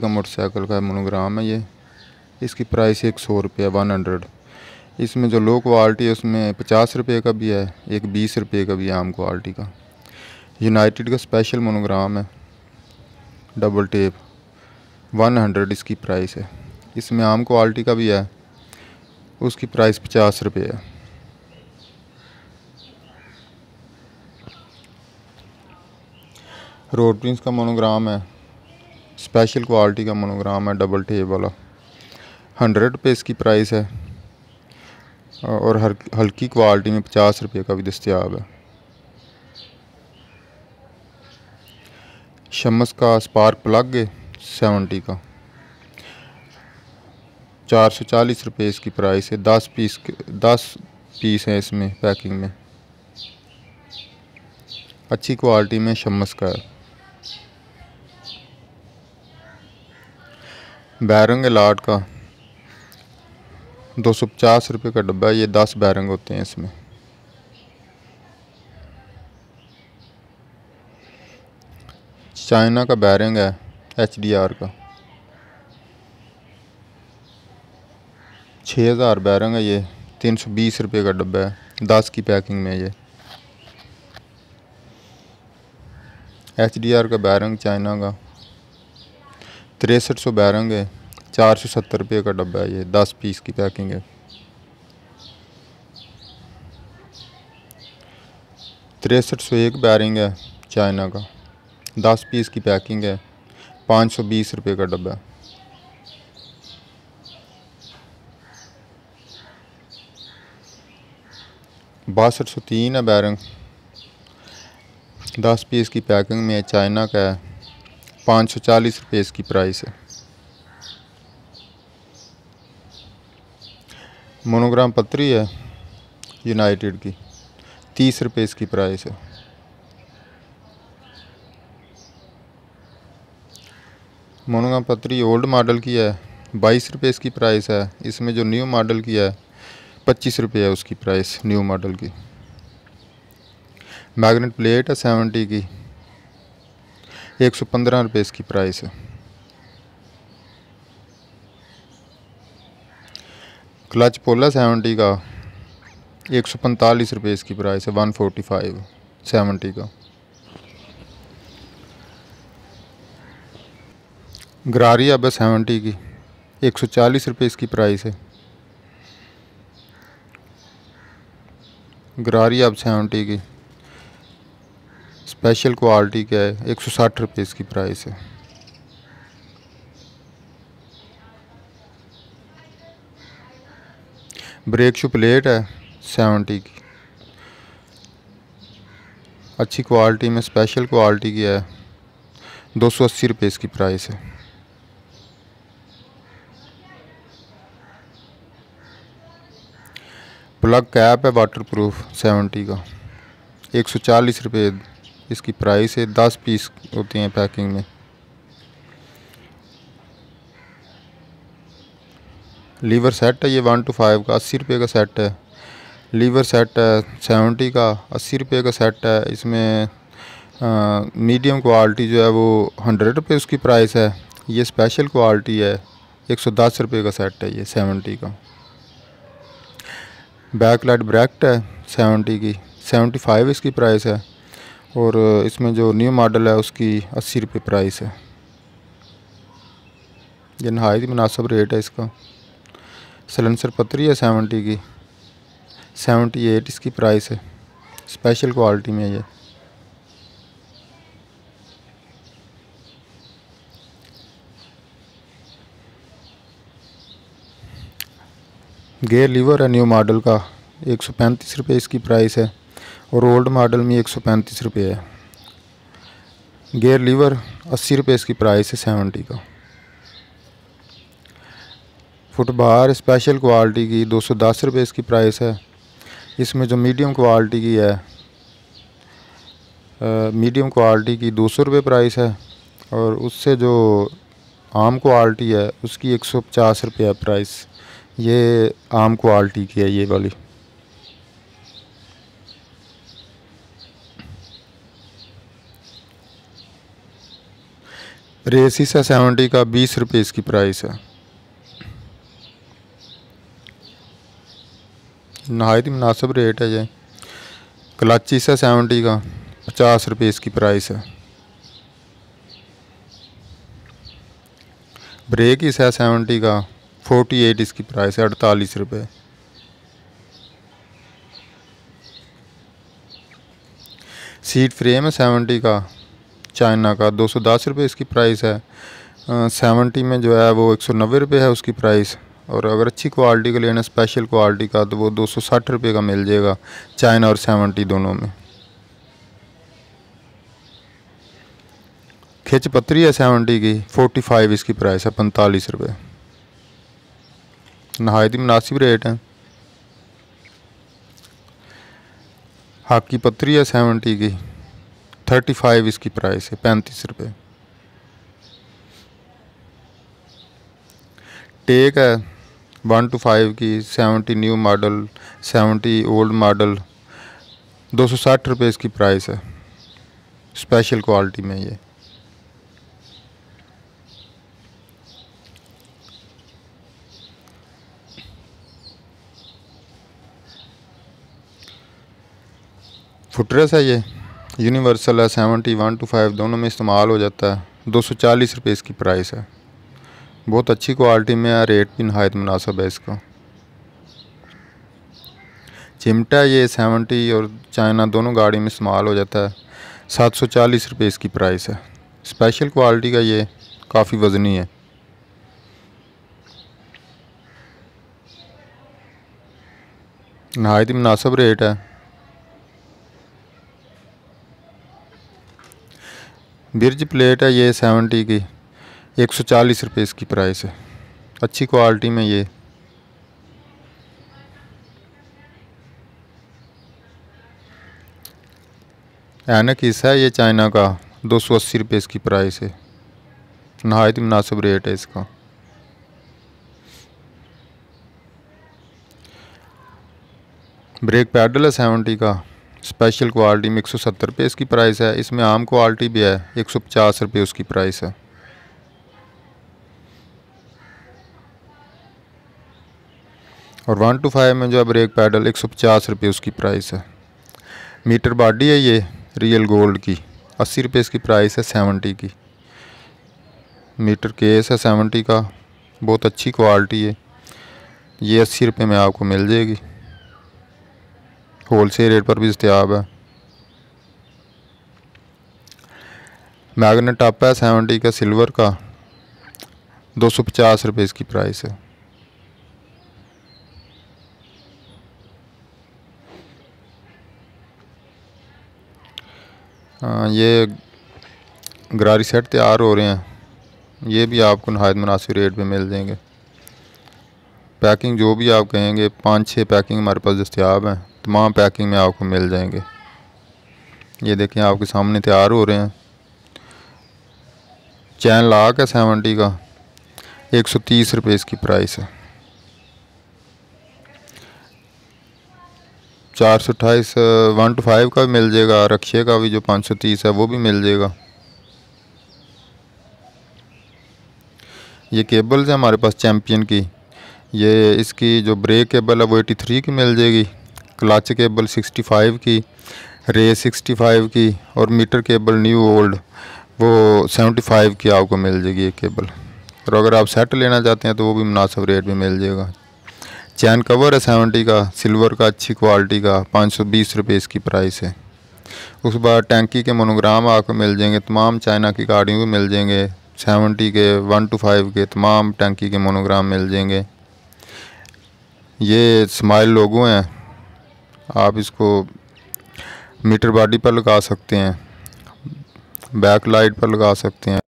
का मोटरसाइकिल का मोनोग्राम है ये इसकी प्राइस एक सौ रुपये वन हंड्रेड इसमें जो लो क्वालिटी है उसमें पचास रुपये का भी है एक बीस रुपये का भी है आम क्वालिटी का यूनाइटेड का स्पेशल मोनोग्राम है डबल टेप वन हंड्रेड इसकी प्राइस है इसमें आम क्वालिटी का भी है उसकी प्राइस पचास रुपये है रोड प्रिंस का मोनोग्राम है स्पेशल क्वालिटी का मोनोग्राम है डबल टेप वाला हंड्रेड रुपये इसकी प्राइस है और हर हल्की क्वालिटी में पचास रुपये का भी दस्तियाब है शमस का स्पार्क प्लग है सेवेंटी का चार सौ चालीस रुपये इसकी प्राइस है दस पीस दस पीस हैं इसमें पैकिंग में अच्छी क्वालिटी में शमस का है बैरंग है लाट का दो सौ पचास रुपये का डब्बा है ये दस बैरंग होते हैं इसमें चाइना का बैरंग है एच डी आर का छः हज़ार बैरंग है ये तीन सौ बीस रुपये का डब्बा है दस की पैकिंग में ये एच डी आर का बैरंग चाइना का तिरसठ सौ बैरंग है चार सौ सत्तर रुपये का डब्बा है ये दस पीस की पैकिंग है तिरसठ सौ एक बैरिंग है चाइना का दस पीस की पैकिंग है पाँच सौ बीस रुपये का डब्बा है बासठ सौ तीन है बैरंग दस पीस की पैकिंग में चाइना का है पाँच सौ चालीस रुपये इसकी प्राइस है मोनोग्राम पत्री है यूनाइटेड की तीस रुपये इसकी प्राइस है मोनोग्राम पत्री ओल्ड मॉडल की है बाईस रुपये इसकी प्राइस है इसमें जो न्यू मॉडल की है पच्चीस रुपये है उसकी प्राइस न्यू मॉडल की मैग्नेट प्लेट है सेवेंटी की एक सौ पंद्रह रुपये इसकी प्राइस है क्लच पोला सेवेंटी का एक सौ पैंतालीस रुपये इसकी प्राइस है वन फोर्टी फाइव सेवेंटी का गरारी अब है सेवेंटी की एक सौ चालीस रुपये इसकी प्राइस है गरारी अब सेवेंटी की स्पेशल क्वालिटी का है एक सौ साठ रुपये इसकी प्राइस है ब्रेक शू प्लेट है सेवेंटी की अच्छी क्वालिटी में स्पेशल क्वालिटी की है दो सौ अस्सी रुपये इसकी प्राइस है प्लग कैप है वाटर प्रूफ सेवेंटी का एक सौ चालीस रुपये इसकी प्राइस है दस पीस होती हैं पैकिंग में लीवर सेट है ये वन टू फाइव का अस्सी रुपये का सेट है लीवर सेट है सेवेंटी का अस्सी रुपये का सेट है इसमें मीडियम क्वालिटी जो है वो हंड्रेड रुपये उसकी प्राइस है ये स्पेशल क्वालिटी है एक सौ दस रुपये का सेट है ये सेवेंटी का बैक लाइट ब्रैक्ट है सेवेंटी की सेवेंटी फाइव इसकी प्राइस है और इसमें जो न्यू मॉडल है उसकी अस्सी रुपये प्राइस है ये नहायत मुनासब रेट है इसका सलेंसर पतरी है सेवेंटी की सेवेंटी एट इसकी प्राइस है स्पेशल क्वालिटी में ये गेयर लीवर है न्यू मॉडल का एक सौ पैंतीस रुपये इसकी प्राइस है और ओल्ड मॉडल में एक सौ पैंतीस रुपये है गेयर लीवर अस्सी रुपये इसकी प्राइस है सेवेंटी का फुटबार स्पेशल क्वालिटी की दो सौ दस रुपये इसकी प्राइस है इसमें जो मीडियम क्वालिटी की है मीडियम क्वालिटी की दो सौ रुपये प्राइस है और उससे जो आम क्वालिटी है उसकी एक सौ पचास रुपये प्राइस ये आम क्वालिटी की है ये वाली रेसिस है सेवेंटी का बीस रुपये इसकी प्राइस है नहायत मुनासिब रेट है ये क्लाचिस है सेवेंटी का पचास रुपये इसकी प्राइस है ब्रेक इस है सेवेंटी का फोर्टी एट इसकी प्राइस है अड़तालीस रुपये सीट फ्रेम है सेवेंटी का चाइना का दो सौ दस रुपये इसकी प्राइस है सेवेंटी में जो है वो एक सौ नब्बे रुपये है उसकी प्राइस और अगर अच्छी क्वालिटी का लेना स्पेशल क्वालिटी का तो वो दो सौ साठ रुपये का मिल जाएगा चाइना और सेवेंटी दोनों में खिच पत्री है सेवेंटी की फोर्टी फाइव इसकी प्राइस है पैंतालीस रुपये नहायत ही मुनासिब रेट है हाकी पत्री है सेवेंटी की थर्टी फाइव इसकी प्राइस है पैंतीस रुपये टेक है वन टू फाइव की seventy new model seventy old model दो सौ साठ रुपये इसकी प्राइस है स्पेशल क्वालिटी में ये फुटरेस है ये यूनिवर्सल है सेवेंटी वन टू फाइव दोनों में इस्तेमाल हो जाता है दो सौ चालीस रुपये इसकी प्राइस है बहुत अच्छी क्वालिटी में है रेट भी नहायत मुनासब है इसका चिमटा ये सेवेंटी और चाइना दोनों गाड़ी में इस्तेमाल हो जाता है सात सौ चालीस रुपये इसकी प्राइस है स्पेशल क्वालिटी का ये काफ़ी वज़नी है नहायत मुनासब रेट है ब्रिज प्लेट है ये सेवेंटी की एक सौ चालीस रुपये इसकी प्राइस है अच्छी क्वालिटी में ये एनक हिस्सा है ये चाइना का दो सौ अस्सी रुपये इसकी प्राइस है नहायत मुनासिब रेट है इसका ब्रेक पैडल है सेवेंटी का स्पेशल क्वालिटी में एक सौ सत्तर रुपये इसकी प्राइस है इसमें आम क्वालिटी भी है एक सौ पचास रुपये उसकी प्राइस है और वन टू फाइव में जो है ब्रेक पैडल एक सौ पचास रुपये उसकी प्राइस है मीटर बॉडी है ये रियल गोल्ड की अस्सी रुपये इसकी प्राइस है सेवेंटी की मीटर केस है सेवेंटी का बहुत अच्छी क्वालिटी है ये अस्सी रुपये में आपको मिल जाएगी होल सेल रेट पर भी दस्तियाब है मैगनेट टप है सेवेंटी का सिल्वर का दो सौ पचास रुपये इसकी प्राइस है आ, हाँ, ये गरारी सेट तैयार हो रहे हैं ये भी आपको नहायत मुनासिब रेट पे मिल जाएंगे पैकिंग जो भी आप कहेंगे पाँच छः पैकिंग हमारे पास दस्तियाब हैं तमाम पैकिंग में आपको मिल जाएंगे ये देखें आपके सामने तैयार हो रहे हैं चैन लाख है सेवेंटी का एक सौ तीस रुपये इसकी प्राइस है चार सौ अट्ठाईस वन टू फाइव का भी मिल जाएगा रक्षे का भी जो पाँच सौ तीस है वो भी मिल जाएगा ये केबल्स हैं हमारे पास चैम्पियन की ये इसकी जो ब्रेक केबल है वो एटी थ्री की मिल जाएगी क्लच केबल 65 की रे 65 की और मीटर केबल न्यू ओल्ड वो 75 की आपको मिल जाएगी ये केबल और अगर आप सेट लेना चाहते हैं तो वो भी मुनासिब रेट में मिल जाएगा चैन कवर है सेवेंटी का सिल्वर का अच्छी क्वालिटी का पाँच सौ बीस रुपये इसकी प्राइस है उस बाद टैंकी के मोनोग्राम आपको मिल जाएंगे तमाम चाइना की गाड़ियों भी मिल जाएंगे सेवेंटी के वन टू फाइव के तमाम टैंकी के मोनोग्राम मिल जाएंगे ये स्माइल लोगों हैं आप इसको मीटर बॉडी पर लगा सकते हैं बैक लाइट पर लगा सकते हैं